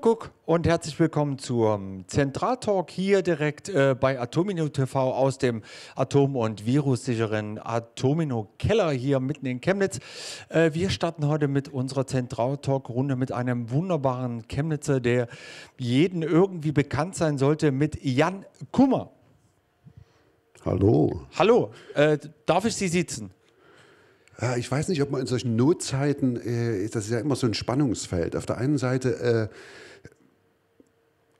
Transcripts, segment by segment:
Guck und herzlich willkommen zum Zentraltalk hier direkt äh, bei Atomino TV aus dem Atom- und virussicheren Atomino Keller hier mitten in Chemnitz. Äh, wir starten heute mit unserer Zentraltalk-Runde mit einem wunderbaren Chemnitzer, der jeden irgendwie bekannt sein sollte, mit Jan Kummer. Hallo. Hallo, äh, darf ich Sie sitzen? Ja, ich weiß nicht, ob man in solchen Notzeiten, äh, das ist ja immer so ein Spannungsfeld. Auf der einen Seite äh,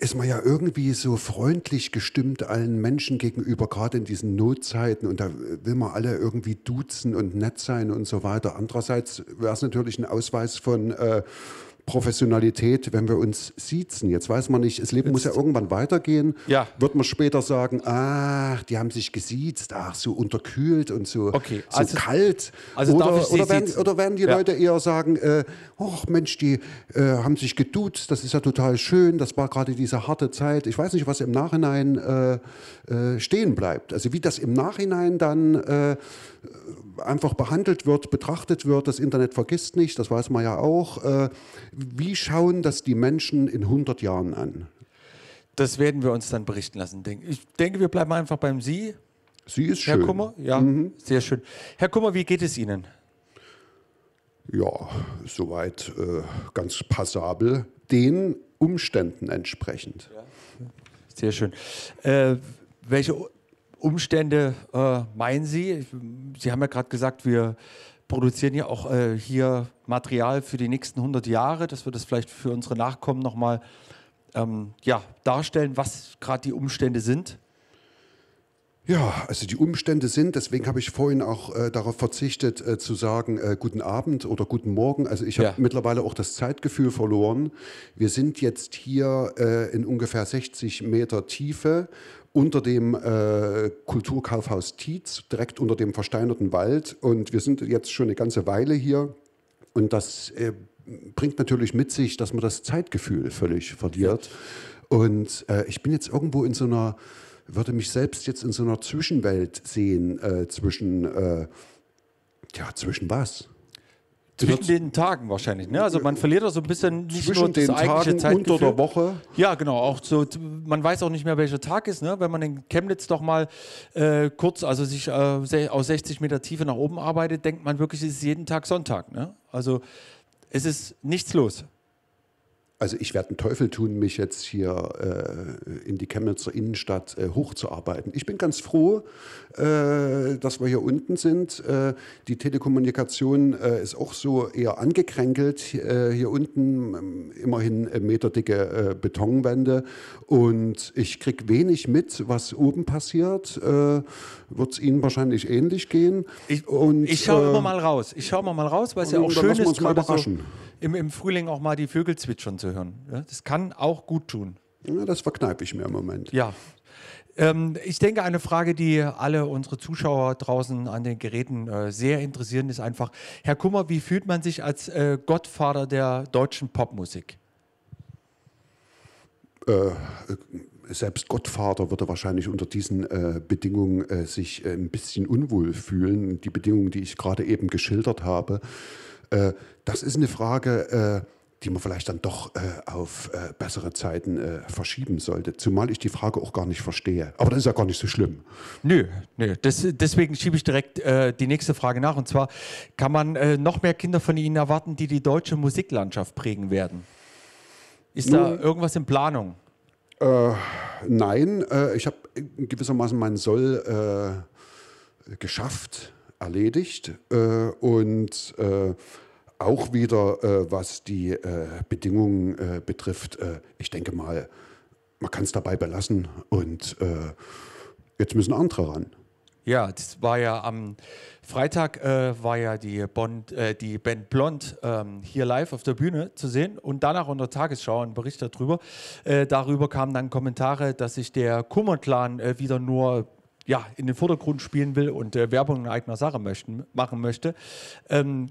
ist man ja irgendwie so freundlich gestimmt allen Menschen gegenüber, gerade in diesen Notzeiten. Und da will man alle irgendwie duzen und nett sein und so weiter. Andererseits wäre es natürlich ein Ausweis von... Äh, Professionalität, wenn wir uns siezen. Jetzt weiß man nicht, das Leben Jetzt muss ja irgendwann weitergehen. Ja. Wird man später sagen, ah, die haben sich gesiezt, ach, so unterkühlt und so, okay. so also, kalt. Also oder, darf ich oder, werden, oder werden die ja. Leute eher sagen, äh, ach Mensch, die äh, haben sich geduzt, das ist ja total schön, das war gerade diese harte Zeit. Ich weiß nicht, was im Nachhinein äh, äh stehen bleibt. Also wie das im Nachhinein dann äh, äh, einfach behandelt wird, betrachtet wird. Das Internet vergisst nicht, das weiß man ja auch. Äh, wie schauen das die Menschen in 100 Jahren an? Das werden wir uns dann berichten lassen. Ich denke, wir bleiben einfach beim Sie. Sie ist Herr schön. Herr Kummer, ja, mhm. sehr schön. Herr Kummer, wie geht es Ihnen? Ja, soweit äh, ganz passabel, den Umständen entsprechend. Ja. Sehr schön. Äh, welche Umstände äh, meinen Sie? Sie haben ja gerade gesagt, wir produzieren ja auch äh, hier Material für die nächsten 100 Jahre, dass wir das vielleicht für unsere Nachkommen nochmal ähm, ja, darstellen, was gerade die Umstände sind. Ja, also die Umstände sind, deswegen habe ich vorhin auch äh, darauf verzichtet äh, zu sagen, äh, guten Abend oder guten Morgen. Also ich habe ja. mittlerweile auch das Zeitgefühl verloren. Wir sind jetzt hier äh, in ungefähr 60 Meter Tiefe unter dem äh, Kulturkaufhaus Tietz, direkt unter dem versteinerten Wald. Und wir sind jetzt schon eine ganze Weile hier. Und das äh, bringt natürlich mit sich, dass man das Zeitgefühl völlig verliert. Und äh, ich bin jetzt irgendwo in so einer, würde mich selbst jetzt in so einer Zwischenwelt sehen, äh, zwischen, äh, ja, zwischen was? Zwischen den Tagen wahrscheinlich. Ne? Also man verliert auch so ein bisschen nicht zwischen nur den das Tagen Zeit unter der Woche. Ja, genau. Auch so, man weiß auch nicht mehr, welcher Tag ist. Ne? Wenn man in Chemnitz doch mal äh, kurz, also sich äh, aus 60 Meter Tiefe nach oben arbeitet, denkt man wirklich, es ist jeden Tag Sonntag. Ne? Also es ist nichts los. Also ich werde einen Teufel tun, mich jetzt hier äh, in die Chemnitzer Innenstadt äh, hochzuarbeiten. Ich bin ganz froh, äh, dass wir hier unten sind. Äh, die Telekommunikation äh, ist auch so eher angekränkelt. Äh, hier unten immerhin meterdicke Betonwände. Und ich kriege wenig mit, was oben passiert. Wird es Ihnen wahrscheinlich ähnlich gehen. Ich, ich schaue immer mal raus. Ich schaue mal raus, weil es ja auch schön ist. Lassen wir uns mal überraschen. So im, im Frühling auch mal die Vögel zwitschern zu hören. Ja, das kann auch gut tun. Ja, das verkneife ich mir im Moment. Ja. Ähm, ich denke, eine Frage, die alle unsere Zuschauer draußen an den Geräten äh, sehr interessieren, ist einfach, Herr Kummer, wie fühlt man sich als äh, Gottvater der deutschen Popmusik? Äh, selbst Gottvater würde wahrscheinlich unter diesen äh, Bedingungen äh, sich äh, ein bisschen unwohl fühlen. Die Bedingungen, die ich gerade eben geschildert habe, äh, das ist eine Frage, äh, die man vielleicht dann doch äh, auf äh, bessere Zeiten verschieben sollte. Zumal ich die Frage auch gar nicht verstehe. Aber das ist ja gar nicht so schlimm. Nö, nö. Das, deswegen schiebe ich direkt die nächste Frage nach. Und zwar, kann man noch mehr Kinder von Ihnen erwarten, die die deutsche Musiklandschaft prägen werden? Ist Nun, da irgendwas in Planung? Äh, nein, äh, ich habe gewissermaßen meinen Soll äh, geschafft erledigt äh, und äh, auch wieder, äh, was die Bedingungen betrifft, ich denke mal, man kann es dabei belassen und jetzt müssen andere ran. Ja, das war ja am Freitag äh, war ja die, Bond, äh, die Band Blond ähm, hier live auf der Bühne zu sehen und danach unter Tagesschau ein Bericht darüber. Äh, darüber kamen dann Kommentare, dass sich der Kummerclan wieder nur ja, in den Vordergrund spielen will und äh, Werbung in eigener Sache möchten, machen möchte. Ähm,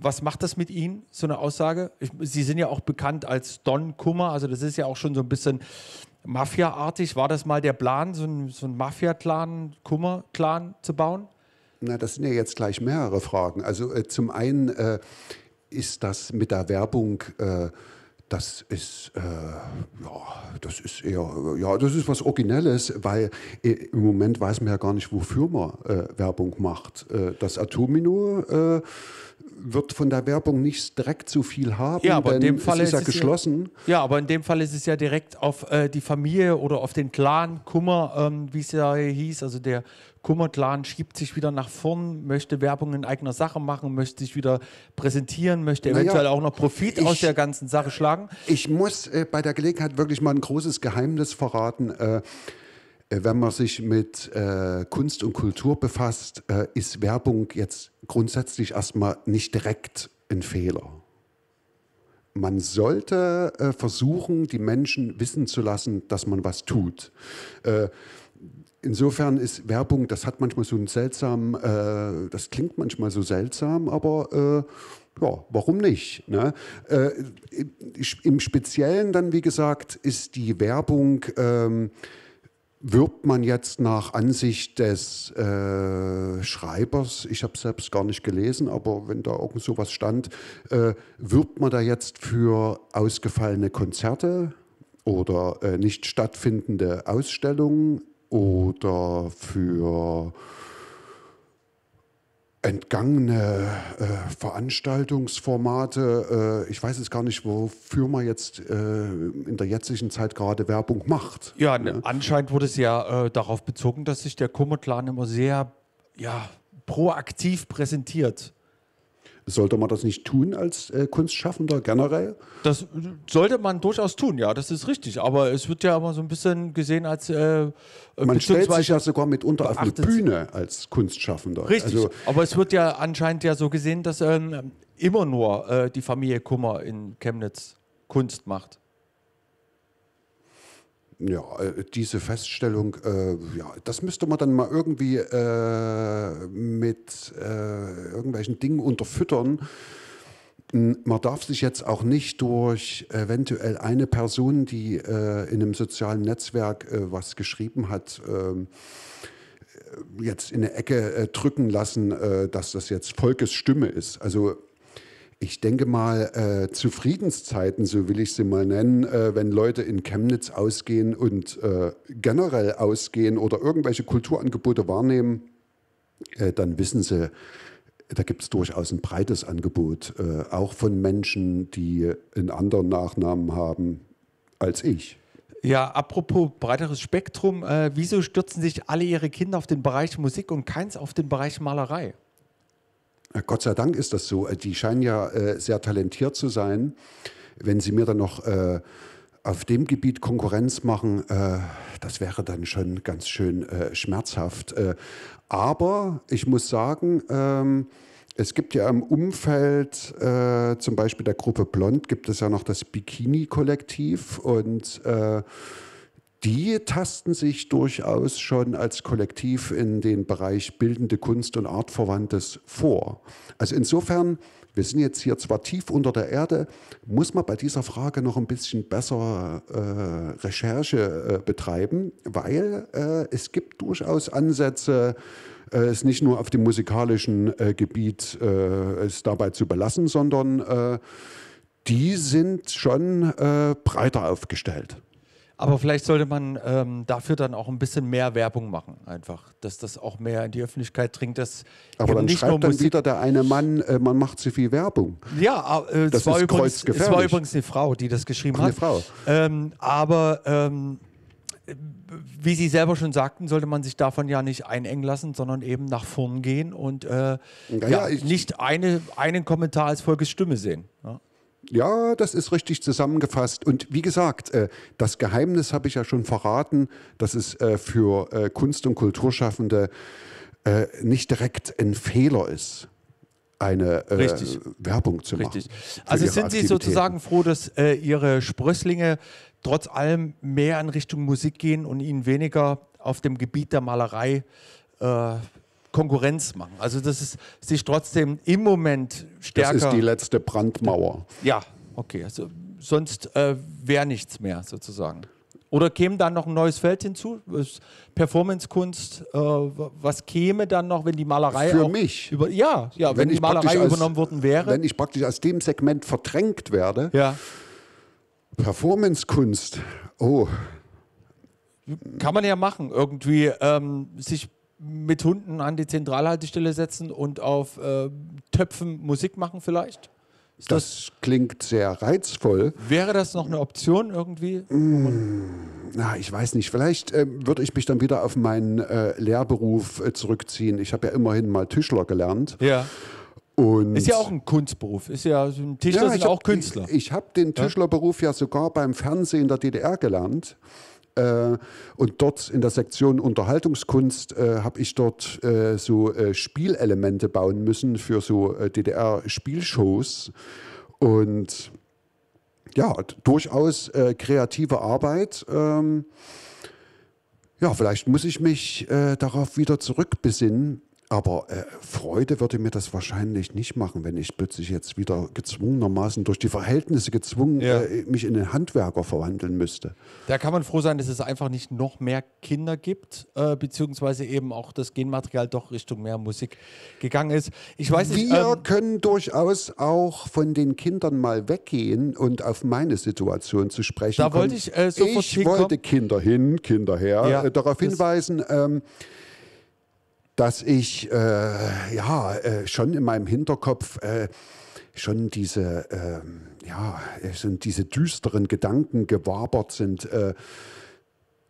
was macht das mit Ihnen, so eine Aussage? Ich, Sie sind ja auch bekannt als Don Kummer, also das ist ja auch schon so ein bisschen Mafia-artig. War das mal der Plan, so ein, so ein Mafia-Clan, Kummer-Clan zu bauen? Na, das sind ja jetzt gleich mehrere Fragen. Also äh, zum einen äh, ist das mit der Werbung äh, das ist, äh, ja, das ist eher, äh, ja, das ist was Originelles, weil äh, im Moment weiß man ja gar nicht, wofür man äh, Werbung macht. Äh, das Atomino äh, wird von der Werbung nicht direkt so viel haben, ja, aber in dem Fall es ist, ist ja es geschlossen. Ja, ja, aber in dem Fall ist es ja direkt auf die Familie oder auf den Clan Kummer, ähm, wie es ja hieß, also der Kummerclan schiebt sich wieder nach vorn, möchte Werbung in eigener Sache machen, möchte sich wieder präsentieren, möchte naja, eventuell auch noch Profit ich, aus der ganzen Sache schlagen. Ich muss äh, bei der Gelegenheit wirklich mal ein großes Geheimnis verraten. Äh, äh wenn man sich mit äh, Kunst und Kultur befasst, äh, ist Werbung jetzt grundsätzlich erstmal nicht direkt ein Fehler. Man sollte äh, versuchen, die Menschen wissen zu lassen, dass man was tut Insofern ist Werbung, das hat manchmal so einen seltsamen, äh, das klingt manchmal so seltsam, aber äh, ja, warum nicht? Ne? Äh, Im Speziellen dann, wie gesagt, ist die Werbung, ähm, wirbt man jetzt nach Ansicht des äh, Schreibers, ich habe es selbst gar nicht gelesen, aber wenn da irgend sowas stand, äh, wirbt man da jetzt für ausgefallene Konzerte? oder äh, nicht stattfindende Ausstellungen oder für entgangene äh, Veranstaltungsformate. Äh, ich weiß es gar nicht, wofür man jetzt äh, in der jetzigen Zeit gerade Werbung macht. Ja, ne? anscheinend wurde es ja äh, darauf bezogen, dass sich der Kummerclan immer sehr ja, proaktiv präsentiert. Sollte man das nicht tun als äh, Kunstschaffender generell? Das äh, sollte man durchaus tun, ja, das ist richtig. Aber es wird ja immer so ein bisschen gesehen als. Äh, äh man stellt sich ja sogar mitunter auf eine Bühne als Kunstschaffender. Richtig. Also, aber es wird ja anscheinend ja so gesehen, dass ähm, immer nur äh, die Familie Kummer in Chemnitz Kunst macht. Ja, äh, diese Feststellung, äh, ja, das müsste man dann mal irgendwie äh, mit äh, irgendwelchen Dingen unterfüttern. Man darf sich jetzt auch nicht durch eventuell eine Person, die äh, in einem sozialen Netzwerk äh, was geschrieben hat, ähm, jetzt in eine Ecke drücken lassen, dass das jetzt Volkes Stimme ist. Also ich denke mal, äh, Zufriedenszeiten, so will ich sie mal nennen, äh, wenn Leute in Chemnitz ausgehen und äh, generell ausgehen oder irgendwelche Kulturangebote wahrnehmen, äh, dann wissen sie, da gibt es durchaus ein breites Angebot, äh, auch von Menschen, die einen anderen Nachnamen haben als ich. Ja, apropos breiteres Spektrum, äh, wieso stürzen sich alle ihre Kinder auf den Bereich Musik und keins auf den Bereich Malerei? Äh, Gott sei Dank ist das so. Äh, die scheinen ja äh, sehr talentiert zu sein. Wenn sie mir dann noch äh, auf dem Gebiet Konkurrenz machen, äh, das wäre dann schon ganz schön äh, schmerzhaft. aber ich muss sagen, ähm, es gibt ja im Umfeld, zum Beispiel der Gruppe Blond, gibt es ja noch das Bikini-Kollektiv und die tasten sich durchaus schon als Kollektiv in den Bereich bildende Kunst und Artverwandtes vor. Also insofern, wir sind jetzt hier zwar tief unter der Erde, muss man bei dieser Frage noch ein bisschen besser äh, Recherche äh, betreiben, weil äh, es gibt durchaus Ansätze, äh, es nicht nur auf dem musikalischen äh, Gebiet äh, es dabei zu belassen, sondern die sind schon breiter aufgestellt. Aber vielleicht sollte man ähm, dafür dann auch ein bisschen mehr Werbung machen, einfach, dass das auch mehr in die Öffentlichkeit dringt. Dass aber dann nicht schreibt dann Musik wieder der eine Mann, äh, man macht zu viel Werbung. Ja, äh, das es, war übrigens, es war übrigens eine Frau, die das geschrieben Ach, eine hat. Frau. Ähm, aber ähm, wie Sie selber schon sagten, sollte man sich davon ja nicht einengen lassen, sondern eben nach vorn gehen und äh, ja, ja, nicht eine, einen Kommentar als Volkes Stimme sehen. Ja. Ja, das ist richtig zusammengefasst. Und wie gesagt, äh, das Geheimnis habe ich ja schon verraten, dass es äh, für äh, Kunst- und Kulturschaffende nicht direkt ein Fehler ist eine äh, Werbung zu machen. Richtig. Also sind Sie sozusagen froh, dass äh, Ihre Sprösslinge trotz allem mehr in Richtung Musik gehen und Ihnen weniger auf dem Gebiet der Malerei äh, Konkurrenz machen. Also dass es sich trotzdem im Moment stärker... Das ist die letzte Brandmauer. Ja, okay. Also sonst äh, wäre nichts mehr sozusagen. Oder käme dann noch ein neues Feld hinzu? Performancekunst, äh, was käme dann noch, wenn die Malerei. Für mich. Über, ja, ja, wenn, wenn die Malerei als, übernommen worden wäre. Wenn ich praktisch aus dem Segment verdrängt werde. Ja. Performancekunst, oh. Kann man ja machen, irgendwie ähm, sich mit Hunden an die Zentralhaltestelle setzen und auf äh, Töpfen Musik machen vielleicht? das, das klingt sehr reizvoll. Wäre das noch eine Option irgendwie? Mm, na, ich weiß nicht. Vielleicht äh, würde ich mich dann wieder auf meinen äh, Lehrberuf äh, zurückziehen. Ich habe ja immerhin mal Tischler gelernt. Ja. Und ist ja auch ein Kunstberuf. Ist ja ein Tischler ja, sind hab, auch Künstler. Ich, ich habe den Tischlerberuf ja sogar beim Fernsehen der DDR gelernt. Äh, und dort in der Sektion Unterhaltungskunst äh, habe ich dort äh, so Spielelemente bauen müssen für so DDR-Spielshows. Und ja, durchaus kreative Arbeit. Ähm, ja, vielleicht muss ich mich äh, darauf wieder zurückbesinnen, aber äh, Freude würde mir das wahrscheinlich nicht machen, wenn ich plötzlich jetzt wieder gezwungenermaßen durch die Verhältnisse gezwungen ja. äh, mich in einen Handwerker verwandeln müsste. Da kann man froh sein, dass es einfach nicht noch mehr Kinder gibt, äh, beziehungsweise eben auch das Genmaterial doch Richtung mehr Musik gegangen ist. Ich weiß nicht, Wir ähm, können durchaus auch von den Kindern mal weggehen und auf meine Situation zu sprechen. Da kommen. wollte ich äh, sofort Ich wollte Kinder hin, Kinder her, ja, äh, darauf hinweisen. Ähm, dass ich äh, ja äh, schon in meinem Hinterkopf äh, schon diese ähm, ja äh, sind diese düsteren Gedanken gewabert sind Äh,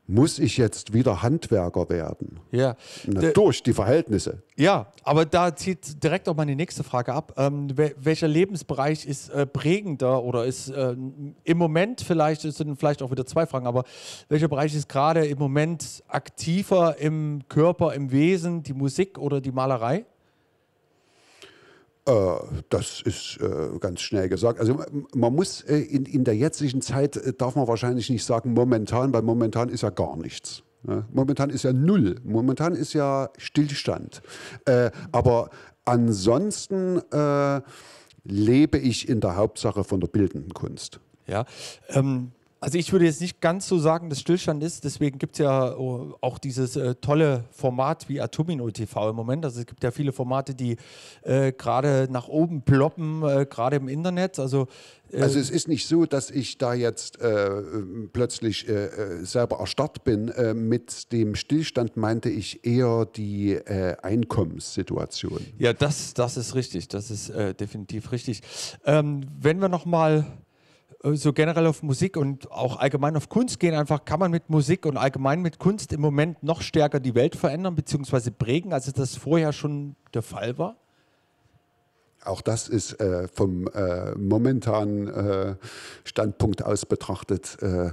muss ich jetzt wieder Handwerker werden? Ja. Na, durch die Verhältnisse. Ja, aber da zieht direkt auch meine nächste Frage ab. Ähm, welcher Lebensbereich ist äh, prägender oder ist äh, im Moment vielleicht, es sind vielleicht auch wieder zwei Fragen, aber welcher Bereich ist gerade im Moment aktiver im Körper, im Wesen, die Musik oder die Malerei? Äh, das ist äh, ganz schnell gesagt. Also man muss äh, in, in der jetzigen Zeit, darf man wahrscheinlich nicht sagen momentan, weil momentan ist ja gar nichts. Ne? Momentan ist ja null. Momentan ist ja Stillstand. Aber ansonsten lebe ich in der Hauptsache von der bildenden Kunst. Ja, ähm, also ich würde jetzt nicht ganz so sagen, dass Stillstand ist. Deswegen gibt es ja äh, auch dieses äh, tolle Format wie Atomino TV im Moment. Also es gibt ja viele Formate, die äh, gerade nach oben ploppen, äh, gerade im Internet. Also, äh, also es ist nicht so, dass ich da jetzt äh, plötzlich selber erstarrt bin. mit dem Stillstand meinte ich eher die Einkommenssituation. Ja, das, das ist richtig. Das ist definitiv richtig. Ähm, wenn wir nochmal... mal äh, so generell auf Musik und auch allgemein auf Kunst gehen, einfach kann man mit Musik und allgemein mit Kunst im Moment noch stärker die Welt verändern bzw. prägen, als das vorher schon der Fall war? Auch das ist äh, vom äh, momentanen äh, Standpunkt aus betrachtet äh,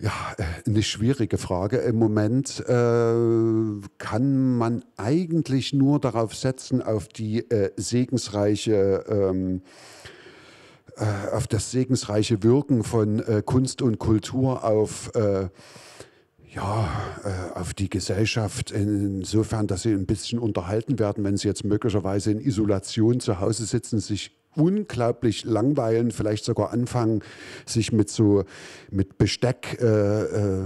ja, äh, eine schwierige Frage. Im Moment äh, kann man eigentlich nur darauf setzen, auf die äh, segensreiche ähm, äh, auf das segensreiche Wirken von äh, Kunst und Kultur auf äh, ja, äh, auf die Gesellschaft insofern, dass sie ein bisschen unterhalten werden, wenn sie jetzt möglicherweise in Isolation zu Hause sitzen, sich unglaublich langweilen, vielleicht sogar anfangen, sich mit so mit Besteck äh, äh,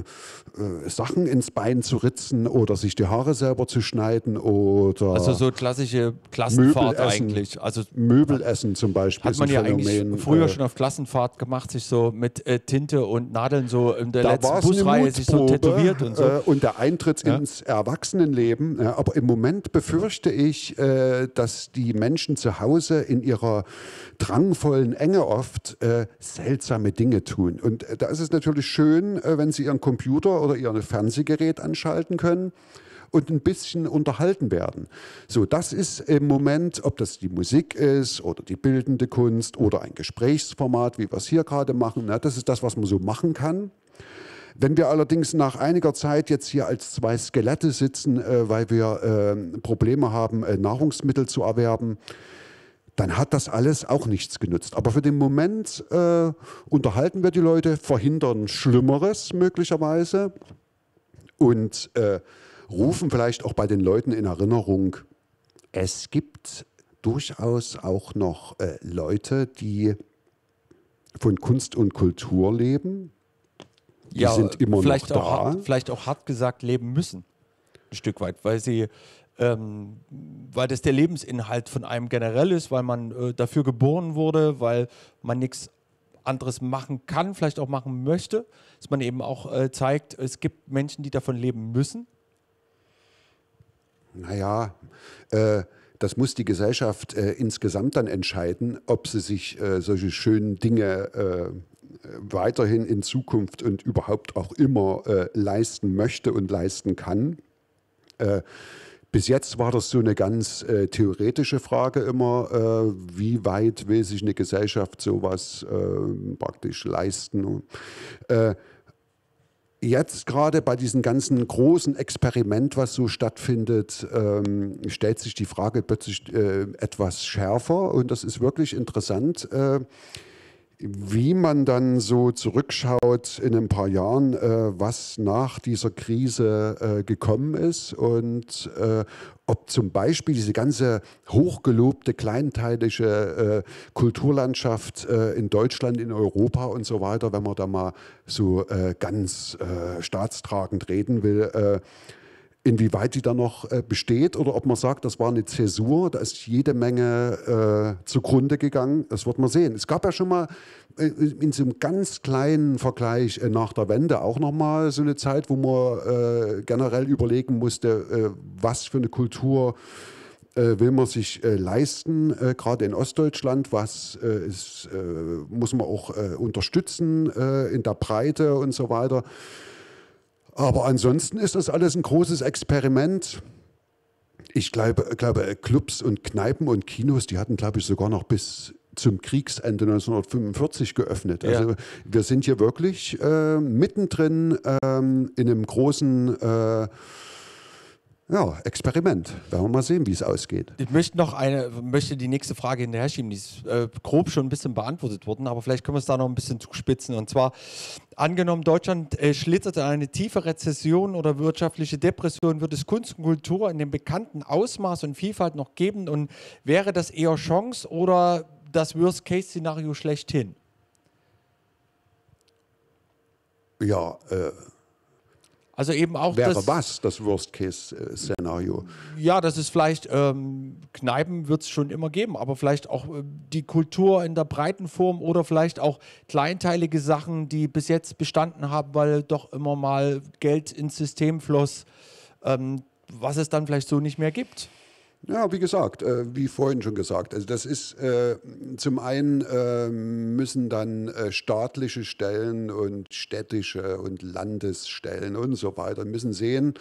äh, Sachen ins Bein zu ritzen oder sich die Haare selber zu schneiden oder also so klassische Klassenfahrt Möbelessen, eigentlich, also Möbelessen zum Beispiel hat man ja Phänomen. eigentlich früher äh, schon auf Klassenfahrt gemacht, sich so mit äh, Tinte und Nadeln so in der da letzten Busreihe sich so tätowiert und so äh, und der Eintritt ja. ins Erwachsenenleben. aber im Moment befürchte ich, dass die Menschen zu Hause in ihrer drangvollen Enge oft äh, seltsame Dinge tun. Und äh, da ist es natürlich schön, äh, wenn Sie Ihren Computer oder Ihr Fernsehgerät anschalten können und ein bisschen unterhalten werden. So, das ist im Moment, ob das die Musik ist oder die bildende Kunst oder ein Gesprächsformat, wie wir es hier gerade machen, na, das ist das, was man so machen kann. Wenn wir allerdings nach einiger Zeit jetzt hier als zwei Skelette sitzen, äh, weil wir äh, Probleme haben, äh, Nahrungsmittel zu erwerben, dann hat das alles auch nichts genützt. Aber für den Moment äh, unterhalten wir die Leute, verhindern Schlimmeres möglicherweise und äh, rufen vielleicht auch bei den Leuten in Erinnerung, es gibt durchaus auch noch äh, Leute, die von Kunst und Kultur leben. Die ja, sind immer noch da. Auch hart, vielleicht auch hart gesagt leben müssen. Ein Stück weit, weil sie ähm, weil das der Lebensinhalt von einem generell ist, weil man äh, dafür geboren wurde, weil man nichts anderes machen kann, vielleicht auch machen möchte, dass man eben auch äh, zeigt, es gibt Menschen, die davon leben müssen? Naja, äh, das muss die Gesellschaft äh, insgesamt dann entscheiden, ob sie sich äh, solche schönen Dinge äh, weiterhin in Zukunft und überhaupt auch immer äh, leisten möchte und leisten kann. Äh, bis jetzt war das so eine ganz äh, theoretische Frage immer, äh, wie weit will sich eine Gesellschaft sowas äh, praktisch leisten. Und, äh, jetzt gerade bei diesem ganzen großen Experiment, was so stattfindet, ähm, stellt sich die Frage plötzlich äh, etwas schärfer und das ist wirklich interessant äh, wie man dann so zurückschaut in ein paar Jahren, äh, was nach dieser Krise äh, gekommen ist und äh, ob zum Beispiel diese ganze hochgelobte kleinteilige äh, Kulturlandschaft äh, in Deutschland, in Europa und so weiter, wenn man da mal so äh, ganz staatstragend reden will, inwieweit die da noch äh, besteht oder ob man sagt, das war eine Zäsur, da ist jede Menge äh, zugrunde gegangen. Das wird man sehen. Es gab ja schon mal äh, in so einem ganz kleinen Vergleich äh, nach der Wende auch nochmal so eine Zeit, wo man äh, generell überlegen musste, äh, was für eine Kultur will man sich leisten, gerade in Ostdeutschland, was ist, muss man auch unterstützen in der Breite und so weiter. Aber ansonsten ist das alles ein großes Experiment. Ich glaube, glaube, Clubs und Kneipen und Kinos, die hatten, glaube ich, sogar noch bis zum Kriegsende 1945 geöffnet. Also ja. wir sind hier wirklich äh, mittendrin ähm, in einem großen äh, ja, Experiment. Werden wir mal sehen, wie es ausgeht. Ich möchte noch eine, möchte die nächste Frage hinterher schieben. Die ist äh, grob schon ein bisschen beantwortet worden, aber vielleicht können wir es da noch ein bisschen zuspitzen. Und zwar, angenommen, Deutschland äh, schlittert in eine tiefe Rezession oder wirtschaftliche Depression, wird es Kunst und Kultur in dem bekannten Ausmaß und Vielfalt noch geben? Und wäre das eher Chance oder das Worst-Case-Szenario schlechthin? Ja, äh, also eben auch Wäre das, was das Worst-Case-Szenario? Ja, das ist vielleicht, ähm, Kneipen wird es schon immer geben, aber vielleicht auch äh, die Kultur in der breiten Form oder vielleicht auch kleinteilige Sachen, die bis jetzt bestanden haben, weil doch immer mal Geld ins System floss, ähm, was es dann vielleicht so nicht mehr gibt. Ja, wie gesagt, äh, wie vorhin schon gesagt, also das ist äh, zum einen äh, müssen dann äh, staatliche Stellen und städtische und Landesstellen und so weiter müssen sehen,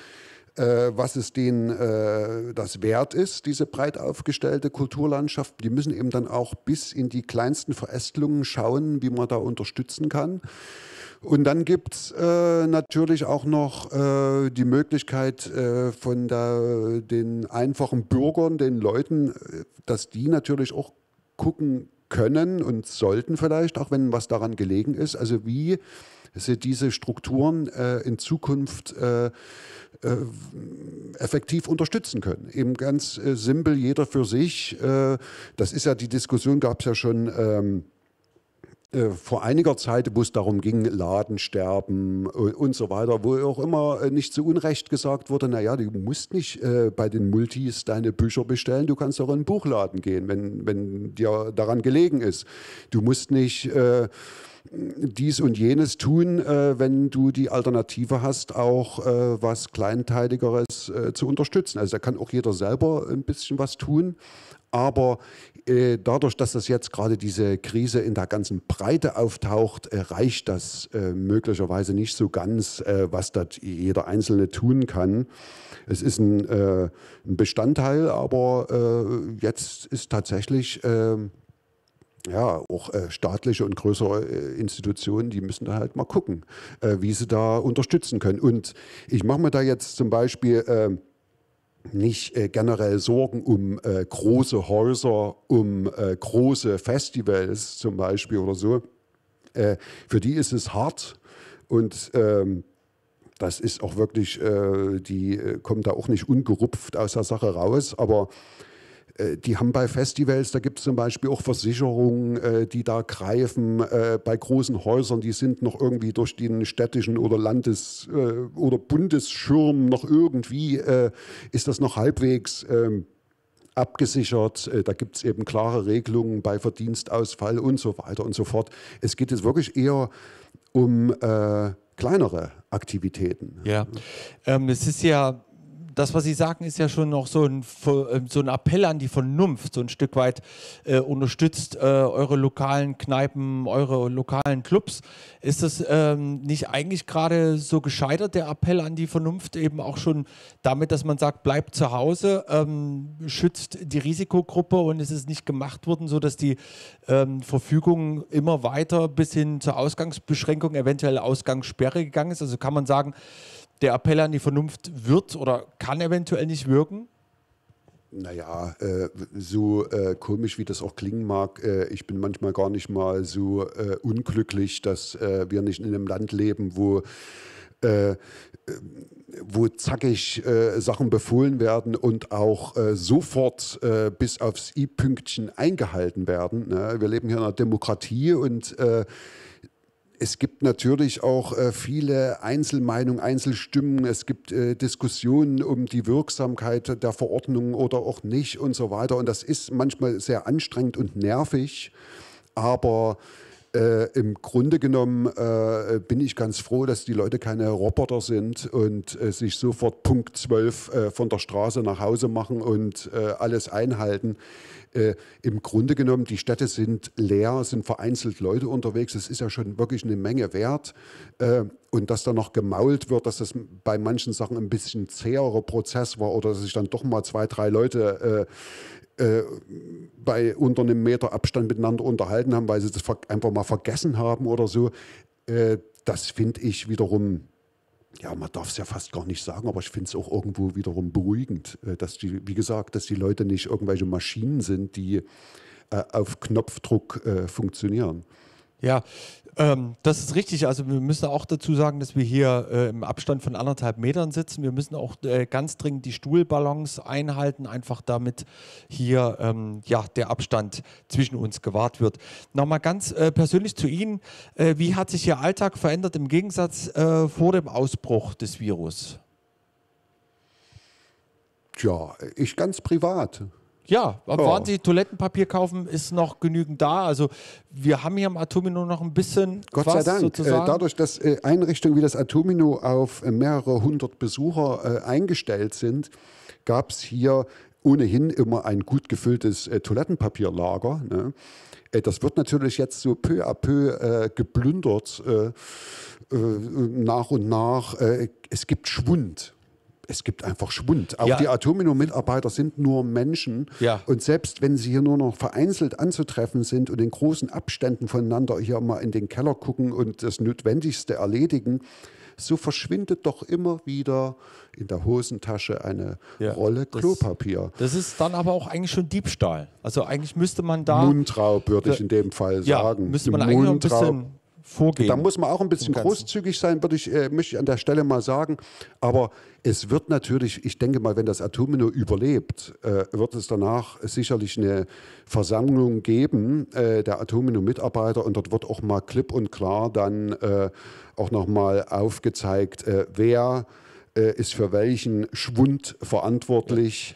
äh, was es denen äh, das wert ist, diese breit aufgestellte Kulturlandschaft. Die müssen eben dann auch bis in die kleinsten Verästelungen schauen, wie man da unterstützen kann. Und dann gibt es äh, natürlich auch noch äh, die Möglichkeit äh, von der, den einfachen Bürgern, den Leuten, äh, dass die natürlich auch gucken können und sollten vielleicht, auch wenn was daran gelegen ist. Also wie sie diese Strukturen äh, in Zukunft äh, effektiv unterstützen können. Eben ganz simpel, jeder für sich. das ist ja die Diskussion, gab es ja schon. Ähm, äh, vor einiger Zeit, wo es darum ging, Laden sterben äh, und so weiter, wo auch immer äh, nicht zu Unrecht gesagt wurde, naja, du musst nicht bei den Multis deine Bücher bestellen, du kannst auch in den Buchladen gehen, wenn, wenn dir daran gelegen ist. Du musst nicht dies und jenes tun, wenn du die Alternative hast, auch was Kleinteiligeres zu unterstützen. Also da kann auch jeder selber ein bisschen was tun. Aber äh, dadurch, dass das jetzt gerade diese Krise in der ganzen Breite auftaucht, äh, reicht das äh, möglicherweise nicht so ganz, was da jeder Einzelne tun kann. Es ist ein, Bestandteil, aber jetzt ist tatsächlich ähm, ja, auch äh, staatliche und größere äh, Institutionen, die müssen da halt mal gucken, äh, wie sie da unterstützen können. Und ich mache mir da jetzt zum Beispiel ähm, nicht äh, generell Sorgen um äh, große Häuser, um äh, große Festivals zum Beispiel oder so. Äh, für die ist es hart und ähm, das ist auch wirklich, äh, die äh, kommen da auch nicht ungerupft aus der Sache raus, aber äh, die haben bei Festivals, da gibt es zum Beispiel auch Versicherungen, äh, die da greifen, äh, bei großen Häusern, die sind noch irgendwie durch den städtischen oder Landes- oder Bundesschirm noch irgendwie, ist das noch halbwegs ähm, abgesichert. Da gibt es eben klare Regelungen bei Verdienstausfall und so weiter und so fort. Es geht jetzt wirklich eher um äh, kleinere Aktivitäten. Ja, ähm, es ist ja das, was Sie sagen, ist ja schon noch so ein, ähm, so ein Appell an die Vernunft, so ein Stück weit äh, unterstützt äh, eure lokalen Kneipen, eure lokalen Clubs. Ist das ähm, nicht eigentlich gerade so gescheitert, der Appell an die Vernunft, eben auch schon damit, dass man sagt, bleibt zu Hause, ähm, schützt die Risikogruppe und es ist nicht gemacht worden, sodass die ähm, Verfügung immer weiter bis hin zur Ausgangsbeschränkung, eventuell Ausgangssperre gegangen ist? Also kann man sagen, der Appell an die Vernunft wird oder kann eventuell nicht wirken? Naja, äh, so äh, komisch wie das auch klingen mag, äh, ich bin manchmal gar nicht mal so äh, unglücklich, dass äh, wir nicht in einem Land leben, wo äh, äh, wo zackig äh, Sachen befohlen werden und auch äh, sofort äh, bis aufs i-Pünktchen eingehalten werden. Ne? Wir leben hier in einer Demokratie und es gibt natürlich auch äh, viele Einzelmeinungen, Einzelstimmen. Es gibt äh, Diskussionen um die Wirksamkeit der Verordnung oder auch nicht und so weiter. Und das ist manchmal sehr anstrengend und nervig. Aber äh, im Grunde genommen äh, bin ich ganz froh, dass die Leute keine Roboter sind und äh, sich sofort Punkt 12 äh, von der Straße nach Hause machen und äh, alles einhalten äh, im Grunde genommen, die Städte sind leer, sind vereinzelt Leute unterwegs. Es ist ja schon wirklich eine Menge wert. Äh, und dass da noch gemault wird, dass das bei manchen Sachen ein bisschen zäherer Prozess war oder dass sich dann doch mal zwei, drei Leute äh, äh bei unter einem Meter Abstand miteinander unterhalten haben, weil sie das einfach mal vergessen haben oder so. Äh, das finde ich wiederum ja, man darf es ja fast gar nicht sagen, aber ich finde es auch irgendwo wiederum beruhigend, äh, dass die, wie gesagt, dass die Leute nicht irgendwelche Maschinen sind, die äh, auf Knopfdruck äh, funktionieren. Ja, ähm, das ist richtig. Also wir müssen auch dazu sagen, dass wir hier äh, im Abstand von anderthalb Metern sitzen. Wir müssen auch äh, ganz dringend die Stuhlbalance einhalten, einfach damit hier ähm, ja, der Abstand zwischen uns gewahrt wird. Nochmal ganz äh, persönlich zu Ihnen. Äh, wie hat sich Ihr Alltag verändert im Gegensatz äh, vor dem Ausbruch des Virus? Tja, ich ganz privat. Ja, ab oh. Sie Toilettenpapier kaufen, ist noch genügend da. Also wir haben hier am Atomino noch ein bisschen. Gott was, sei Dank. Äh, sozusagen. Dadurch, dass äh, Einrichtungen wie das Atomino auf äh, mehrere hundert Besucher eingestellt sind, gab es hier ohnehin immer ein gut gefülltes Toilettenpapierlager. Ne? das wird natürlich jetzt so peu à peu äh, geplündert, äh, äh, nach und nach. es gibt Schwund es gibt einfach Schwund. Auch ja. die Atomino-Mitarbeiter sind nur Menschen. Ja. Und selbst wenn sie hier nur noch vereinzelt anzutreffen sind und in großen Abständen voneinander hier mal in den Keller gucken und das Notwendigste erledigen, so verschwindet doch immer wieder in der Hosentasche eine ja. Rolle Klopapier. Das, das ist dann aber auch eigentlich schon Diebstahl. Also eigentlich müsste man da. Mundraub würde ich in dem Fall sagen. Müsste man Mundraub. eigentlich noch ein bisschen vorgehen. Da muss man auch ein bisschen großzügig sein, würde ich, äh, möchte ich an der Stelle mal sagen. Aber es wird natürlich, ich denke mal, wenn das Atomino überlebt, äh, wird es danach sicherlich eine Versammlung geben äh, der Atomino-Mitarbeiter und dort wird auch mal klipp und klar dann äh, auch nochmal aufgezeigt, äh, wer äh, ist für welchen Schwund verantwortlich, ja.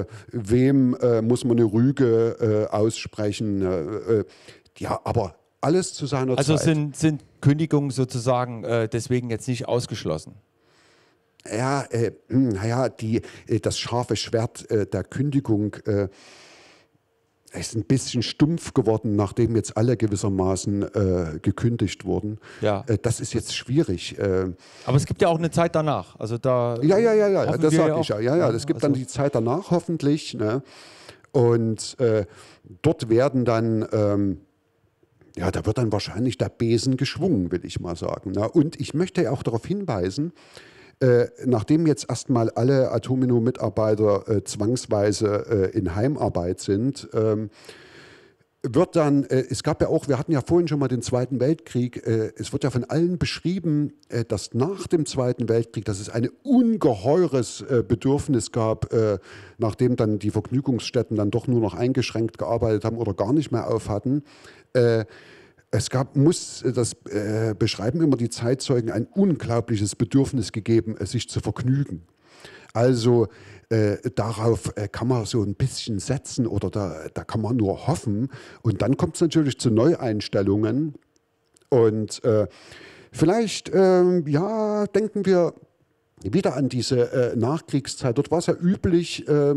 Äh, wem muss man eine Rüge aussprechen. ja, aber alles zu seiner also Zeit. Also sind, sind Kündigungen sozusagen äh, deswegen jetzt nicht ausgeschlossen? Ja, äh, hm, naja, die, äh, das scharfe Schwert äh, der Kündigung äh, ist ein bisschen stumpf geworden, nachdem jetzt alle gewissermaßen äh, gekündigt wurden. Ja. das ist jetzt schwierig. Aber es gibt ja auch eine Zeit danach. Also da ja, ja, ja, ja, das sage ja ich ja. Ja, ja, es gibt also dann die Zeit danach hoffentlich. Ne? Und dort werden dann. Ähm, ja, da wird dann wahrscheinlich der Besen geschwungen, will ich mal sagen. Na, ne? und ich möchte auch darauf hinweisen, äh, nachdem jetzt erstmal alle Atomino-Mitarbeiter äh, zwangsweise äh, in Heimarbeit sind, ähm, wird dann, äh, es gab ja auch, wir hatten ja vorhin schon mal den Zweiten Weltkrieg, äh, es wird ja von allen beschrieben, äh, dass nach dem Zweiten Weltkrieg, dass es ein ungeheures äh, Bedürfnis gab, äh, nachdem dann die Vergnügungsstätten dann doch nur noch eingeschränkt gearbeitet haben oder gar nicht mehr auf hatten. Äh, es gab, muss, das beschreiben immer die Zeitzeugen, ein unglaubliches Bedürfnis gegeben, sich zu vergnügen. Also äh, darauf äh, kann man so ein bisschen setzen oder da, da kann man nur hoffen. Und dann kommt es natürlich zu Neueinstellungen. Und äh, vielleicht, ähm, ja, denken wir wieder an diese äh, Nachkriegszeit. Dort war es ja üblich, äh,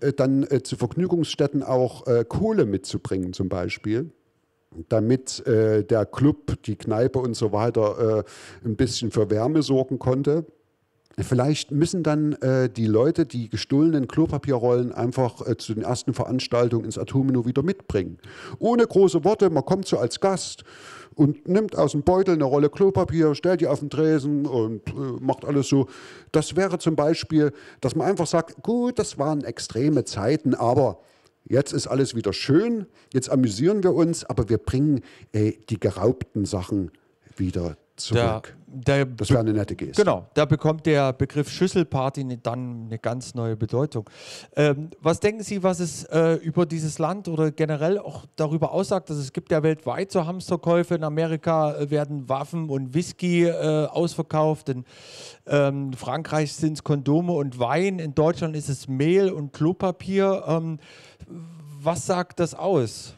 äh, dann zu Vergnügungsstätten auch Kohle mitzubringen zum Beispiel damit äh, der Club, die Kneipe und so weiter äh, ein bisschen für Wärme sorgen konnte. Vielleicht müssen dann äh, die Leute die gestohlenen Klopapierrollen einfach äh, zu den ersten Veranstaltungen ins Atomino wieder mitbringen. Ohne große Worte, man kommt so als Gast und nimmt aus dem Beutel eine Rolle Klopapier, stellt die auf den Tresen und äh, macht alles so. Das wäre zum Beispiel, dass man einfach sagt, gut, das waren extreme Zeiten, aber Jetzt ist alles wieder schön, jetzt amüsieren wir uns, aber wir bringen äh, die geraubten Sachen wieder zurück. Der das wäre eine nette Geste. Genau, da bekommt der Begriff Schüsselparty dann eine ganz neue Bedeutung. Ähm, was denken Sie, was es äh, über dieses Land oder generell auch darüber aussagt, dass es gibt ja weltweit so Hamsterkäufe. In Amerika äh, werden Waffen und Whisky äh, ausverkauft, in ähm, Frankreich sind es Kondome und Wein, in Deutschland ist es Mehl und Klopapier. Ähm, was sagt das aus?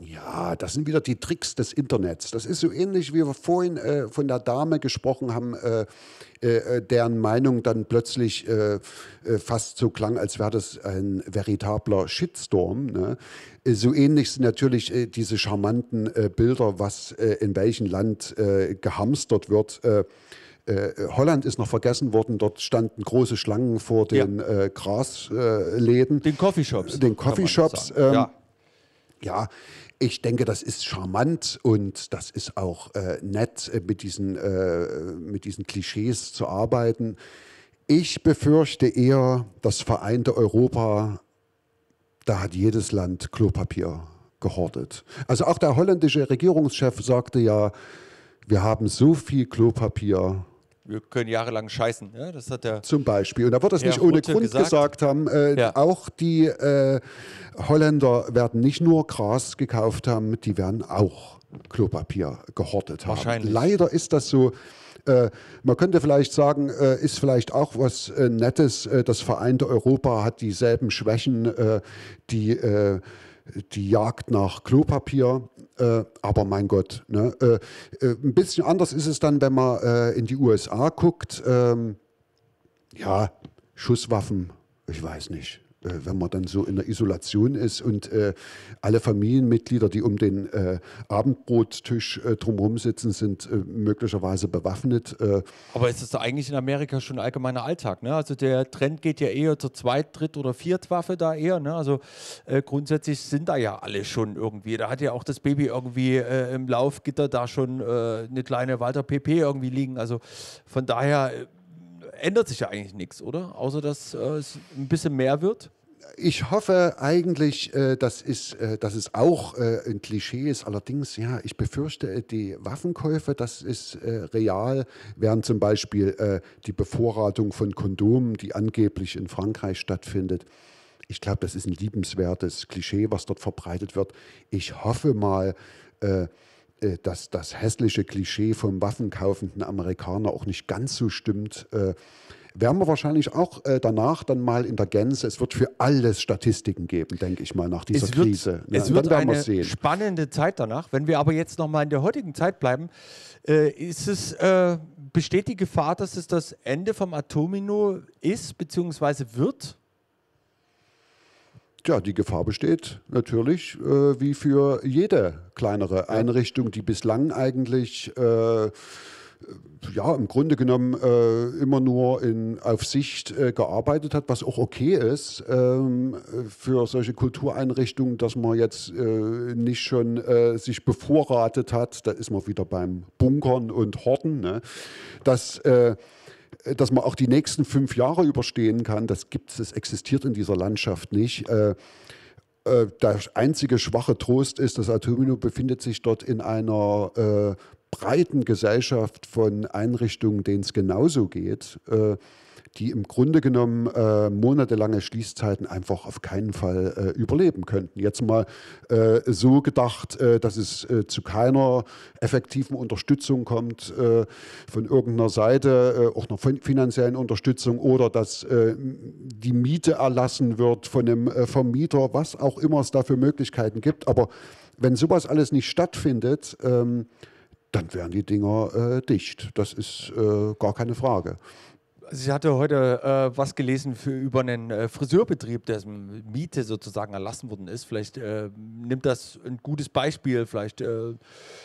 Ja, das sind wieder die Tricks des Internets. Das ist so ähnlich, wie wir vorhin äh, von der Dame gesprochen haben, äh, äh, äh deren Meinung dann plötzlich äh, äh, fast so klang, als wäre das ein veritabler Shitstorm. Ne? So ähnlich sind natürlich diese charmanten Bilder, was in welchem Land gehamstert wird. Holland ist noch vergessen worden. Dort standen große Schlangen vor den ja. Grasläden. Den Coffeeshops. Den Coffeeshops. Ähm, ja ja, ich denke, das ist charmant und das ist auch äh, nett, äh, mit diesen, äh, mit diesen Klischees zu arbeiten. Ich befürchte eher, das vereinte Europa, da hat jedes Land Klopapier gehortet. Also auch der holländische Regierungschef sagte ja, wir haben so viel Klopapier, wir können jahrelang scheißen. Ja, ne? das hat der Zum Beispiel. Und da wird das nicht ohne Rute Grund gesagt, gesagt haben. Äh, ja. Auch die äh, Holländer werden nicht nur Gras gekauft haben, die werden auch Klopapier gehortet haben. Leider ist das so. Äh, man könnte vielleicht sagen, äh, ist vielleicht auch was äh, Nettes. Äh, das vereinte Europa hat dieselben Schwächen, äh, die äh, die Jagd nach Klopapier. Äh, aber mein Gott, ne? äh, äh ein bisschen anders ist es dann, wenn man äh, in die USA guckt. Ähm, ja, Schusswaffen, ich weiß nicht. Äh, wenn man dann so in der Isolation ist und äh, alle Familienmitglieder, die um den äh, Abendbrottisch äh, drumherum sitzen, sind äh, möglicherweise bewaffnet. Äh. Aber es ist doch eigentlich in Amerika schon allgemeiner Alltag. Ne? Also der Trend geht ja eher zur Zweit-, Dritt- oder Viertwaffe da eher. Ne? Also grundsätzlich sind da ja alle schon irgendwie. Da hat ja auch das Baby irgendwie im Laufgitter da schon eine kleine Walter PP irgendwie liegen. Also von daher ändert sich ja eigentlich nichts, oder? Außer, dass äh, es ein bisschen mehr wird ich hoffe eigentlich, äh, dass, ist, äh, dass es auch äh, ein Klischee ist. Allerdings, ja, ich befürchte, die Waffenkäufe, das ist äh, real, während zum Beispiel äh, die Bevorratung von Kondomen, die angeblich in Frankreich stattfindet. Ich glaube, das ist ein liebenswertes Klischee, was dort verbreitet wird. Ich hoffe mal, äh, äh, dass das hässliche Klischee vom waffenkaufenden Amerikaner auch nicht ganz so stimmt. Äh, werden wir wahrscheinlich auch äh, danach dann mal in der Gänze, es wird für alles Statistiken geben, denke ich mal, nach dieser es wird, Krise. Ja, es wird eine sehen. spannende Zeit danach. Wenn wir aber jetzt nochmal in der heutigen Zeit bleiben, äh, ist es, äh, besteht die Gefahr, dass es das Ende vom Atomino ist, beziehungsweise wird? ja, die Gefahr besteht natürlich, äh, wie für jede kleinere Einrichtung, die bislang eigentlich äh, ja, im Grunde genommen äh, immer nur in, auf Sicht äh, gearbeitet hat, was auch okay ist ähm, für solche Kultureinrichtungen, dass man jetzt äh, nicht schon äh, sich bevorratet hat, da ist man wieder beim Bunkern und Horten, ne? dass äh, äh, dass man auch die nächsten fünf Jahre überstehen kann, das gibt es, existiert in dieser Landschaft nicht. Äh, äh der einzige schwache Trost ist, das Atomino befindet sich dort in einer äh, breiten Gesellschaft von Einrichtungen, denen es genauso geht die im Grunde genommen äh, monatelange Schließzeiten einfach auf keinen Fall äh, überleben könnten. Jetzt mal äh, so gedacht, äh, dass es äh, zu keiner effektiven Unterstützung kommt äh, von irgendeiner Seite, auch einer finanziellen Unterstützung oder dass die Miete erlassen wird von einem Vermieter, was auch immer es da für Möglichkeiten gibt. Aber wenn sowas alles nicht stattfindet, ähm, dann wären die Dinger äh, dicht. Das ist äh, gar keine Frage. Sie hatte heute äh, was gelesen für, über einen äh, Friseurbetrieb, dessen Miete sozusagen erlassen worden ist. Vielleicht äh, nimmt das ein gutes Beispiel, vielleicht äh,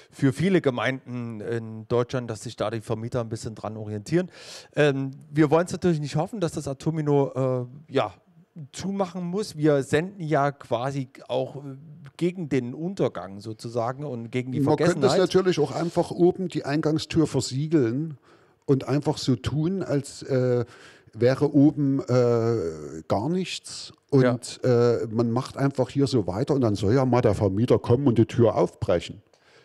für viele Gemeinden in Deutschland, dass sich da die Vermieter ein bisschen dran orientieren. Ähm, wir wollen es natürlich nicht hoffen, dass das Atomino äh, ja, zumachen muss. Wir senden ja quasi auch äh, gegen den Untergang sozusagen und gegen die Man Vergessenheit. Man könnte es natürlich auch einfach oben die Eingangstür versiegeln und einfach so tun, als äh, wäre oben äh, gar nichts und ja. äh, man macht einfach hier so weiter und dann soll ja mal der Vermieter kommen und die Tür aufbrechen.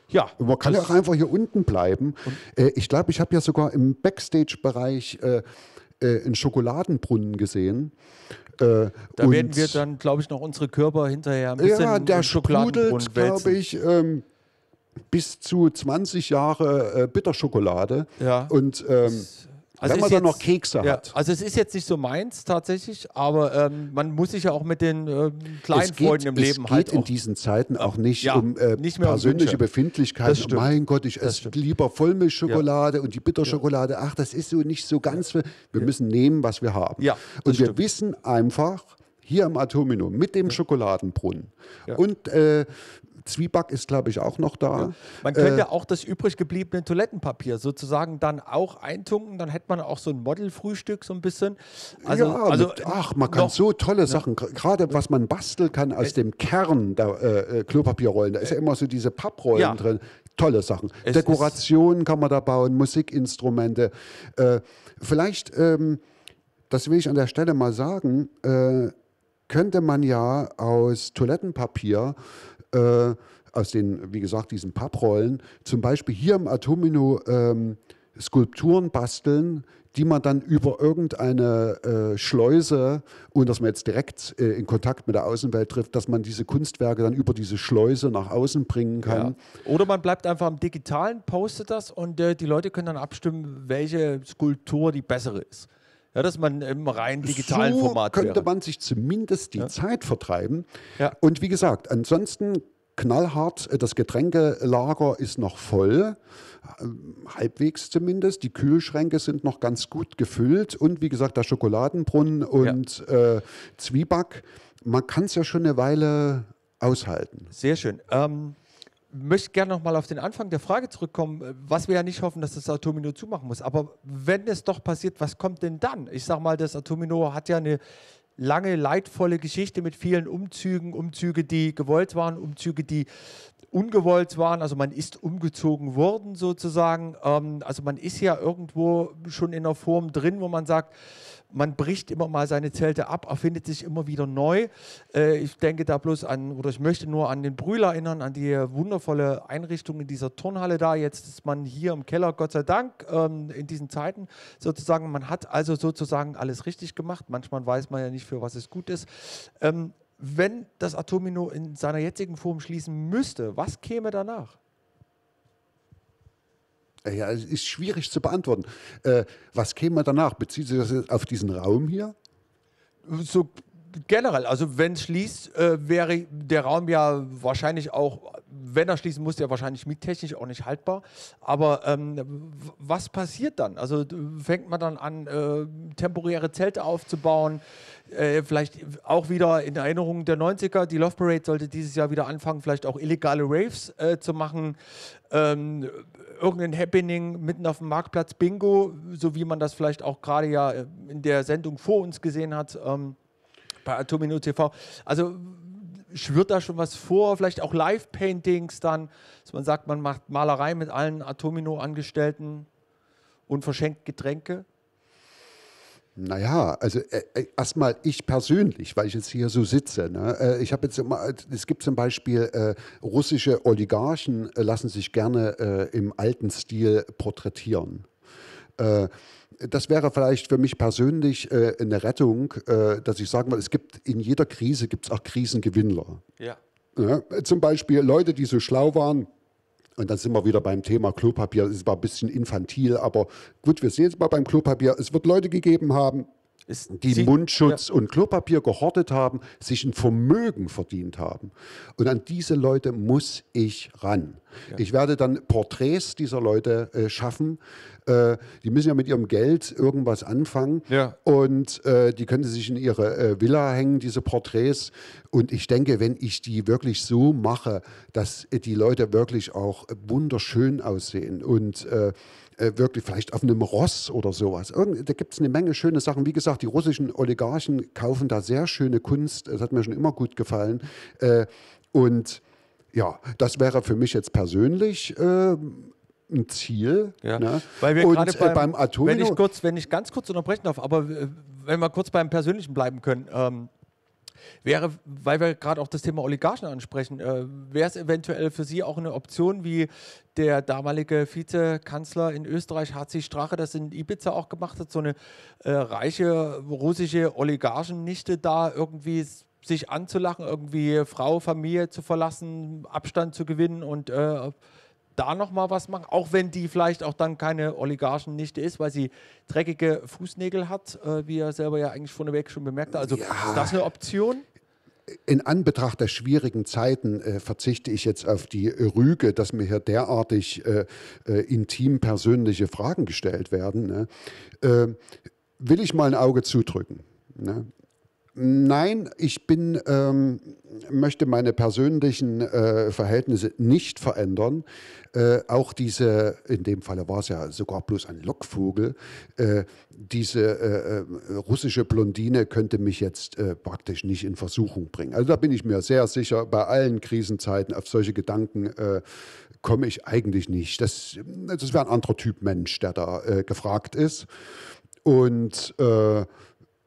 Ja. Und man kann ja auch einfach hier unten bleiben. Äh, ich glaube, ich habe ja sogar im Backstage-Bereich äh, äh, einen Schokoladenbrunnen gesehen. Äh, da werden wir dann, glaube ich, noch unsere Körper hinterher ein bisschen ja, der sprudelt, glaube ich. Ähm, bis zu 20 Jahre äh, Bitterschokolade. Ja. Und ähm, also wenn man dann noch Kekse ja, hat. Also es ist jetzt nicht so meins tatsächlich, aber ähm, man muss sich ja auch mit den ähm, kleinen geht, Freunden im Leben halten. Es halt geht halt in auch, diesen Zeiten auch nicht ja, um äh, nicht persönliche um Befindlichkeiten. Oh mein Gott, ich esse lieber Vollmilchschokolade ja. und die Bitterschokolade. Ach, das ist so nicht so ganz. Wir müssen nehmen, was wir haben. Ja, und wir stimmt. wissen einfach, hier im Atomino mit dem Schokoladenbrunnen und äh, Zwieback ist, glaube ich, auch noch da. Ja. Man könnte äh, auch das übrig gebliebene Toilettenpapier sozusagen dann auch eintunken, dann hätte man auch so ein Modelfrühstück so ein bisschen. Also, ja, also mit, ach, man kann noch, so tolle ne? Sachen, ne? gerade was man basteln kann aus äh, dem Kern der äh, äh, Klopapierrollen, da ist ja immer so diese Papprollen ja. drin tolle Sachen. Es Dekorationen kann man da bauen, Musikinstrumente. Äh, vielleicht, ähm, das will ich an der Stelle mal sagen, äh, könnte man ja aus Toilettenpapier äh, aus den, wie gesagt, diesen Papprollen, zum Beispiel hier im Atomino ähm, Skulpturen basteln, die man dann über irgendeine äh, Schleuse und dass man jetzt direkt äh, in Kontakt mit der Außenwelt trifft, dass man diese Kunstwerke dann über diese Schleuse nach außen bringen kann. Ja. Oder man bleibt einfach am Digitalen, postet das und äh, die Leute können dann abstimmen, welche Skulptur die bessere ist ja, dass man im rein digitalen so Format könnte wäre. man sich zumindest die ja. Zeit vertreiben. Ja. Und wie gesagt, ansonsten knallhart, äh, das Getränkelager ist noch voll, ähm, halbwegs zumindest. Die Kühlschränke sind noch ganz gut gefüllt und wie gesagt, der Schokoladenbrunnen und ja. äh, Zwieback. Man kann es ja schon eine Weile aushalten. Sehr schön. Ähm möchte gerne noch mal auf den Anfang der Frage zurückkommen, äh, was wir ja nicht hoffen, dass das Atomino zumachen muss. Aber wenn es doch passiert, was kommt denn dann? Ich sage mal, das Atomino hat ja eine lange, leidvolle Geschichte mit vielen Umzügen, Umzüge, die gewollt waren, Umzüge, die ungewollt waren. Also man ist umgezogen worden sozusagen. Ähm, also man ist ja irgendwo schon in einer Form drin, wo man sagt, man bricht immer mal seine Zelte ab, erfindet sich immer wieder neu. Äh, ich denke da bloß an, oder ich möchte nur an den Brühl erinnern, an die wundervolle Einrichtung in dieser Turnhalle da. Jetzt ist man hier im Keller, Gott sei Dank, ähm, in diesen Zeiten sozusagen. Man hat also sozusagen alles richtig gemacht. Manchmal weiß man ja nicht, für was es gut ist. Ähm, wenn das Atomino in seiner jetzigen Form schließen müsste, was käme danach? Äh, ja, es ist schwierig zu beantworten. Äh, was käme danach? Bezieht sich das auf diesen Raum hier? So generell, also wenn es schließt, äh, wäre der Raum ja wahrscheinlich auch, wenn er schließen muss, ja wahrscheinlich miettechnisch auch nicht haltbar. Aber ähm, was passiert dann? Also fängt man dann an, äh, temporäre Zelte aufzubauen? Äh, vielleicht auch wieder in Erinnerung der 90er, die Love Parade sollte dieses Jahr wieder anfangen, vielleicht auch illegale Raves äh, zu machen. Ähm, irgendein Happening mitten auf dem Marktplatz, Bingo, so wie man das vielleicht auch gerade ja äh, in der Sendung vor uns gesehen hat. Ähm, bei Atomino TV. Also schwirrt da schon was vor, vielleicht auch Live-Paintings dann, dass man sagt, man macht Malerei mit allen Atomino-Angestellten und verschenkt Getränke? Naja, also äh, äh erstmal ich persönlich, weil ich jetzt hier so sitze. Ne? Äh, ich habe jetzt immer, es gibt zum Beispiel äh, russische Oligarchen äh, lassen sich gerne äh, im alten Stil porträtieren das wäre vielleicht für mich persönlich äh, eine Rettung, äh, dass ich sagen würde, es gibt in jeder Krise gibt's auch Krisengewinnler. Ja. ja. Zum Beispiel Leute, die so schlau waren, und dann sind wir wieder beim Thema Klopapier. das war ein bisschen infantil, aber gut, wir sehen es mal beim Klopapier. Es wird Leute gegeben haben, ist die Sie, Mundschutz ja. und Klopapier gehortet haben, sich ein Vermögen verdient haben. Und an diese Leute muss ich ran. Ja. Ich werde dann Porträts dieser Leute äh, schaffen, äh, die müssen ja mit ihrem Geld irgendwas anfangen. Ja. Und äh, die können sich in ihre äh, Villa hängen, diese Porträts. Und ich denke, wenn ich die wirklich so mache, dass die Leute wirklich auch wunderschön aussehen und äh, äh, wirklich vielleicht auf einem Ross oder sowas. Irgend, da gibt es eine Menge schöne Sachen. Wie gesagt, die russischen Oligarchen kaufen da sehr schöne Kunst. Das hat mir schon immer gut gefallen. Äh, und ja, das wäre für mich jetzt persönlich äh, ein Ziel. Ja. Ne? Weil wir gerade beim, äh, beim Atom wenn ich kurz, wenn ich ganz kurz unterbrechen darf, aber wenn wir kurz beim Persönlichen bleiben können. Ähm, wäre, weil wir gerade auch das Thema Oligarchen ansprechen, äh, wäre es eventuell für Sie auch eine Option, wie der damalige Vizekanzler in Österreich, HC Strache, das in Ibiza auch gemacht hat, so eine äh, reiche russische Oligarchennichte da irgendwie sich anzulachen, irgendwie Frau, Familie zu verlassen, Abstand zu gewinnen und äh, da nochmal was machen, auch wenn die vielleicht auch dann keine Oligarchennichte ist, weil sie dreckige Fußnägel hat, äh, wie er selber ja eigentlich vorneweg schon bemerkte. Also ja. ist das eine Option? In Anbetracht der schwierigen Zeiten äh, verzichte ich jetzt auf die Rüge, dass mir hier derartig äh, äh intim persönliche Fragen gestellt werden. Ne? Äh, will ich mal ein Auge zudrücken. Ne? Nein, ich bin, ähm, möchte meine persönlichen äh, Verhältnisse nicht verändern. Äh, auch diese, in dem Falle war es ja sogar bloß ein Lockvogel, äh, diese äh, äh, russische Blondine könnte mich jetzt äh, praktisch nicht in Versuchung bringen. Also da bin ich mir sehr sicher, bei allen Krisenzeiten auf solche Gedanken komme ich eigentlich nicht. Das, das wäre ein anderer Typ Mensch, der da gefragt ist. Und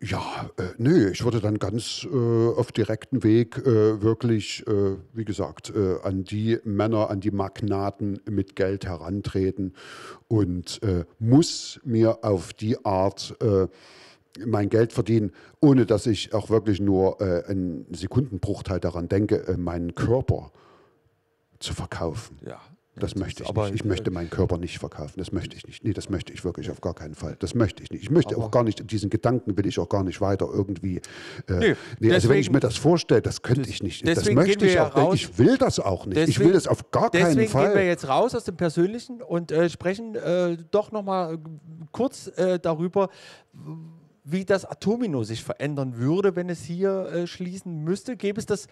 ja, äh, nee, ich würde dann ganz äh, auf direkten Weg äh, wirklich, äh, wie gesagt, äh, an die Männer, an die Magnaten mit Geld herantreten und äh, muss mir auf die Art äh, mein Geld verdienen, ohne dass ich auch wirklich nur einen Sekundenbruchteil daran denke, meinen Körper zu verkaufen. Ja. Das möchte ich aber, nicht. Ich möchte äh, meinen Körper nicht verkaufen. Das möchte ich nicht. Nee, das möchte ich wirklich auf gar keinen Fall. Das möchte ich nicht. Ich möchte auch gar nicht, diesen Gedanken will ich auch gar nicht weiter irgendwie. Äh, nee, deswegen, also wenn ich mir das vorstelle, das könnte ich nicht. Das möchte ich auch nicht. Ich will das auch nicht. Deswegen, ich will das auf gar keinen Fall. Deswegen gehen wir jetzt raus aus dem Persönlichen und äh, sprechen äh, doch nochmal äh, kurz äh, darüber, wie das Atomino sich verändern würde, wenn es hier äh, schließen müsste. Gäbe es das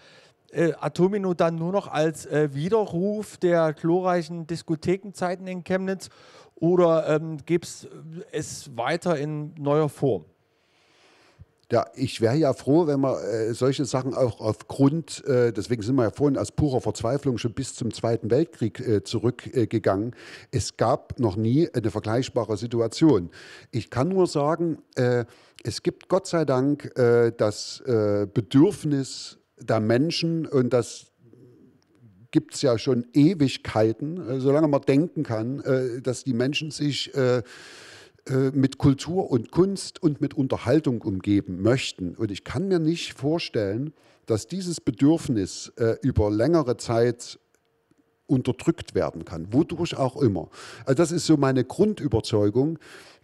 äh, Atomino dann nur noch als äh, Widerruf der glorreichen Diskothekenzeiten in Chemnitz oder ähm, gibt es äh, es weiter in neuer Form? Ja, ich wäre ja froh, wenn man äh, solche Sachen auch aufgrund, äh, deswegen sind wir ja vorhin aus purer Verzweiflung schon bis zum Zweiten Weltkrieg äh, zurückgegangen. es gab noch nie eine vergleichbare Situation. Ich kann nur sagen, äh, es gibt Gott sei Dank äh, das Bedürfnis der Menschen und das gibt es ja schon Ewigkeiten, äh, solange man denken kann, äh, dass die Menschen sich äh, mit Kultur und Kunst und mit Unterhaltung umgeben möchten. Und ich kann mir nicht vorstellen, dass dieses Bedürfnis über längere Zeit unterdrückt werden kann, wodurch auch immer. Also das ist so meine Grundüberzeugung,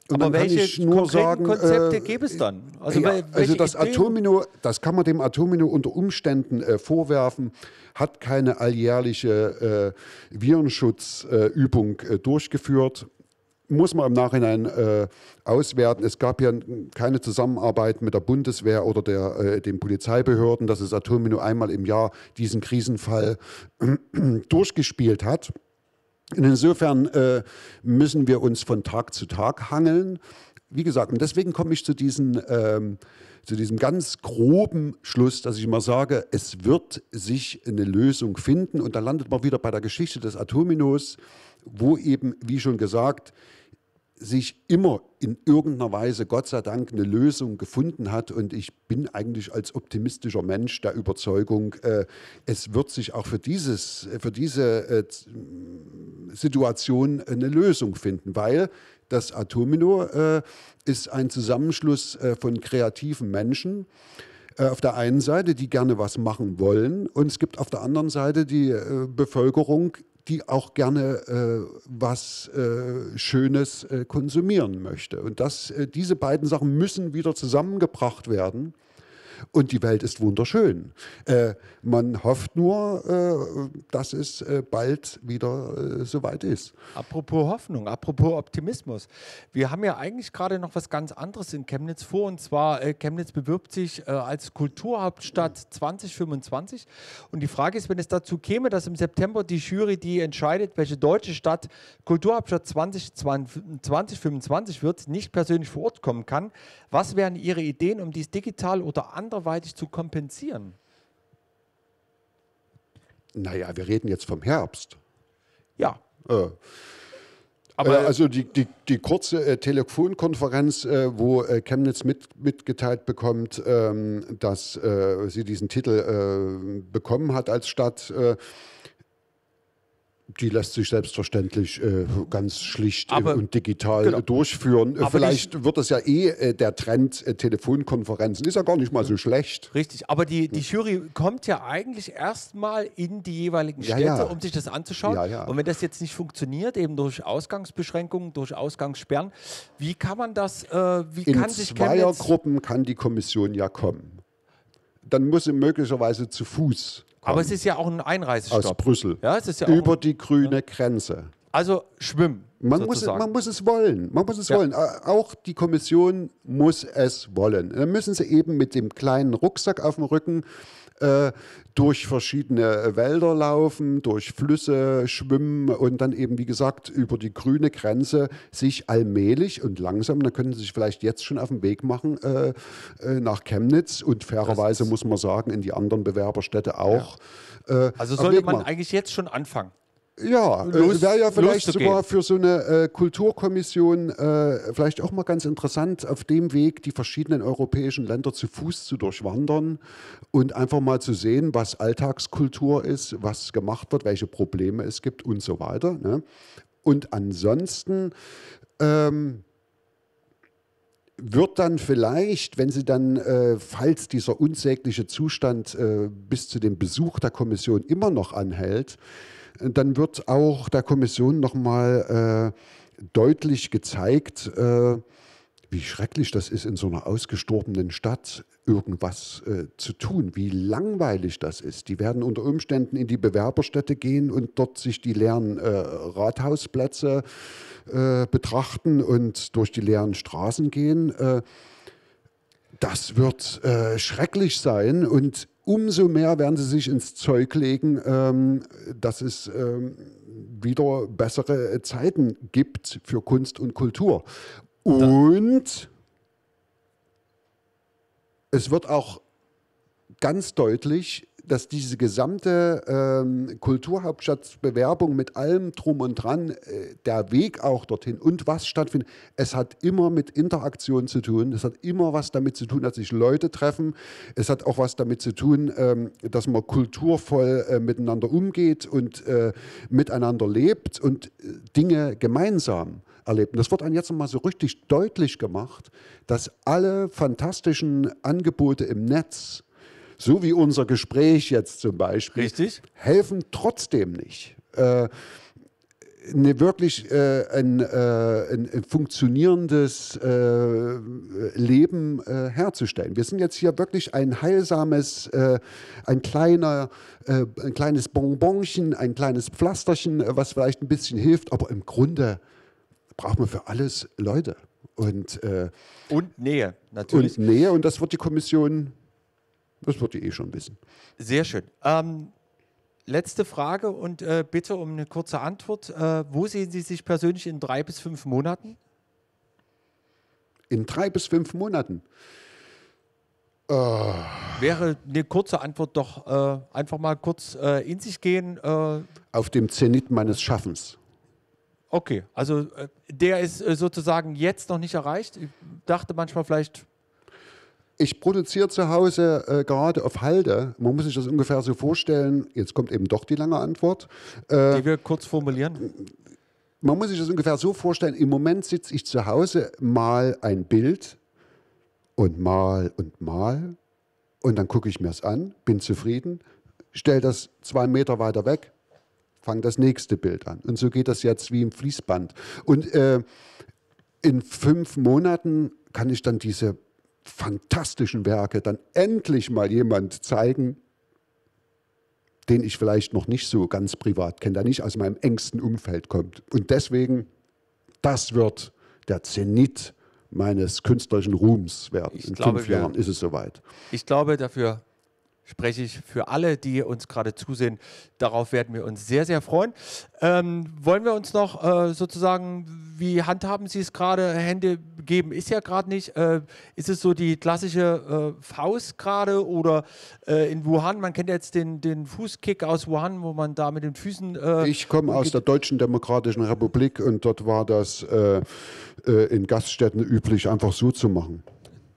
und Aber welche nur sagen, Konzepte äh, gäbe es dann? Also, ja, also, also das Atomino, das kann man dem Atomino unter Umständen äh, vorwerfen, hat keine alljährliche äh, Virenschutzübung äh, durchgeführt. Muss man im Nachhinein äh, auswerten. Es gab ja keine Zusammenarbeit mit der Bundeswehr oder der, äh, den Polizeibehörden, dass das Atomino einmal im Jahr diesen Krisenfall durchgespielt hat. Insofern äh, müssen wir uns von Tag zu Tag hangeln. Wie gesagt, und deswegen komme ich zu, diesen, ähm, zu diesem ganz groben Schluss, dass ich immer sage, es wird sich eine Lösung finden. Und dann landet man wieder bei der Geschichte des Atominos, wo eben, wie schon gesagt, sich immer in irgendeiner Weise, Gott sei Dank, eine Lösung gefunden hat. Und ich bin eigentlich als optimistischer Mensch der Überzeugung, äh, es wird sich auch für, dieses, für diese äh, äh Situation eine Lösung finden, weil das Atomino äh, ist ein Zusammenschluss äh, von kreativen Menschen, äh, auf der einen Seite, die gerne was machen wollen, und es gibt auf der anderen Seite die äh, Bevölkerung, die auch gerne äh, was äh, Schönes äh, konsumieren möchte. Und das, äh, diese beiden Sachen müssen wieder zusammengebracht werden und die Welt ist wunderschön. Äh, man hofft nur, äh, dass es äh, bald wieder äh, soweit ist. Apropos Hoffnung, apropos Optimismus. Wir haben ja eigentlich gerade noch was ganz anderes in Chemnitz vor und zwar äh, Chemnitz bewirbt sich äh, als Kulturhauptstadt 2025 und die Frage ist, wenn es dazu käme, dass im September die Jury, die entscheidet, welche deutsche Stadt Kulturhauptstadt 2025 20, wird, nicht persönlich vor Ort kommen kann, was wären Ihre Ideen, um dies digital oder anders anderweitig zu kompensieren? Naja, wir reden jetzt vom Herbst. Ja. Äh. Aber äh, also die, die, die kurze äh, Telefonkonferenz, äh, wo äh, Chemnitz mit, mitgeteilt bekommt, ähm, dass äh, sie diesen Titel äh, bekommen hat als Stadt, die lässt sich selbstverständlich äh, ganz schlicht äh, aber, und digital genau. durchführen. Äh, aber Vielleicht die, wird das ja eh äh, der Trend äh, Telefonkonferenzen. Ist ja gar nicht mal so schlecht. Richtig, aber die, die Jury kommt ja eigentlich erstmal in die jeweiligen Städte, ja, ja. um sich das anzuschauen. Ja, und wenn das jetzt nicht funktioniert, eben durch Ausgangsbeschränkungen, durch Ausgangssperren, wie kann man das, äh, wie in kann sich Zweiergruppen kann die Kommission ja kommen. Dann muss sie möglicherweise zu Fuß kommen. Aber es ist ja auch ein Einreisestopp. Aus Brüssel. Ja, es ist ja Über die grüne ja. Grenze. Also schwimmen. Man muss, es, man muss, es, wollen. Man muss es ja. wollen. Äh, auch die Kommission muss es wollen. Dann müssen sie eben mit dem kleinen Rucksack auf dem Rücken äh, durch verschiedene äh, Wälder laufen, durch Flüsse schwimmen und dann eben, wie gesagt, über die grüne Grenze sich allmählich und langsam, da können sie sich vielleicht jetzt schon auf den Weg machen äh, äh nach Chemnitz und fairerweise muss man sagen, in die anderen Bewerberstädte auch. Ja. Äh, also sollte man machen. eigentlich jetzt schon anfangen. Ja, äh, wäre ja vielleicht sogar für so eine äh, Kulturkommission äh, vielleicht auch mal ganz interessant, auf dem Weg die verschiedenen europäischen Länder zu Fuß zu durchwandern und einfach mal zu sehen, was Alltagskultur ist, was gemacht wird, welche Probleme es gibt und so weiter. Ne? Und ansonsten ähm, wird dann vielleicht, wenn sie dann, äh, falls dieser unsägliche Zustand äh, bis zu dem Besuch der Kommission immer noch anhält, dann wird auch der Kommission nochmal äh, deutlich gezeigt, äh, wie schrecklich das ist, in so einer ausgestorbenen Stadt irgendwas äh, zu tun, wie langweilig das ist. Die werden unter Umständen in die Bewerberstätte gehen und dort sich die leeren äh, Rathausplätze äh, betrachten und durch die leeren Straßen gehen. Äh, das wird äh, schrecklich sein und umso mehr werden sie sich ins Zeug legen, ähm, dass es ähm, wieder bessere Zeiten gibt für Kunst und Kultur. Und es wird auch ganz deutlich, dass diese gesamte ähm, Kulturhauptstadtbewerbung mit allem drum und dran, äh, der Weg auch dorthin und was stattfindet, es hat immer mit Interaktion zu tun, es hat immer was damit zu tun, dass sich Leute treffen, es hat auch was damit zu tun, ähm, dass man kulturvoll äh, miteinander umgeht und äh, miteinander lebt und äh, Dinge gemeinsam erlebt. das wird einem jetzt nochmal so richtig deutlich gemacht, dass alle fantastischen Angebote im Netz, so wie unser Gespräch jetzt zum Beispiel, Richtig. helfen trotzdem nicht. Äh, eine wirklich äh, ein, äh, ein, ein, funktionierendes äh, Leben äh, herzustellen. Wir sind jetzt hier wirklich ein heilsames, äh, ein, kleiner, äh, ein kleines Bonbonchen, ein kleines Pflasterchen, was vielleicht ein bisschen hilft, aber im Grunde braucht man für alles Leute. Und, und Nähe, natürlich. Und Nähe, und das wird die Kommission das wird ihr eh schon wissen. Sehr schön. Ähm, letzte Frage und äh, bitte um eine kurze Antwort. Äh, wo sehen Sie sich persönlich in drei bis fünf Monaten? In drei bis fünf Monaten. Äh. Wäre eine kurze Antwort doch äh, einfach mal kurz äh, in sich gehen. Äh. Auf dem Zenit meines Schaffens. Okay, also der ist sozusagen jetzt noch nicht erreicht. Ich dachte manchmal vielleicht ich produziere zu Hause äh, gerade auf Halde. Man muss sich das ungefähr so vorstellen. Jetzt kommt eben doch die lange Antwort. Äh, die wir kurz formulieren. Man muss sich das ungefähr so vorstellen. Im Moment sitze ich zu Hause, mal ein Bild und mal und mal. Und dann gucke ich mir es an, bin zufrieden, stelle das zwei Meter weiter weg, fange das nächste Bild an. Und so geht das jetzt wie im Fließband. Und äh, in fünf Monaten kann ich dann diese fantastischen Werke dann endlich mal jemand zeigen, den ich vielleicht noch nicht so ganz privat kenne, der nicht aus meinem engsten Umfeld kommt. Und deswegen, das wird der Zenit meines künstlerischen Ruhms werden. Ich In glaube, fünf Jahren ist es soweit. Ich glaube, dafür spreche ich für alle, die uns gerade zusehen. Darauf werden wir uns sehr, sehr freuen. Ähm, wollen wir uns noch äh, sozusagen, wie handhaben Sie es gerade? Hände geben ist ja gerade nicht. Äh, ist es so die klassische äh, Faust gerade oder äh, in Wuhan? Man kennt jetzt den, den Fußkick aus Wuhan, wo man da mit den Füßen. Äh, ich komme aus der Deutschen Demokratischen Republik und dort war das äh, in Gaststätten üblich, einfach so zu machen.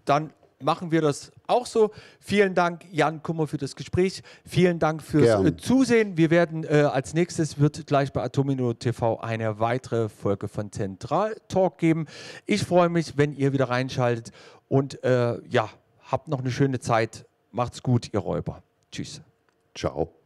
Dann machen wir das auch so. Vielen Dank, Jan Kummer, für das Gespräch. Vielen Dank fürs Gern. Äh, Zusehen. Wir werden äh, als nächstes, wird gleich bei Atomino TV eine weitere Folge von Zentral Talk geben. Ich freue mich, wenn ihr wieder reinschaltet und äh, ja, habt noch eine schöne Zeit. Macht's gut, ihr Räuber. Tschüss. Ciao.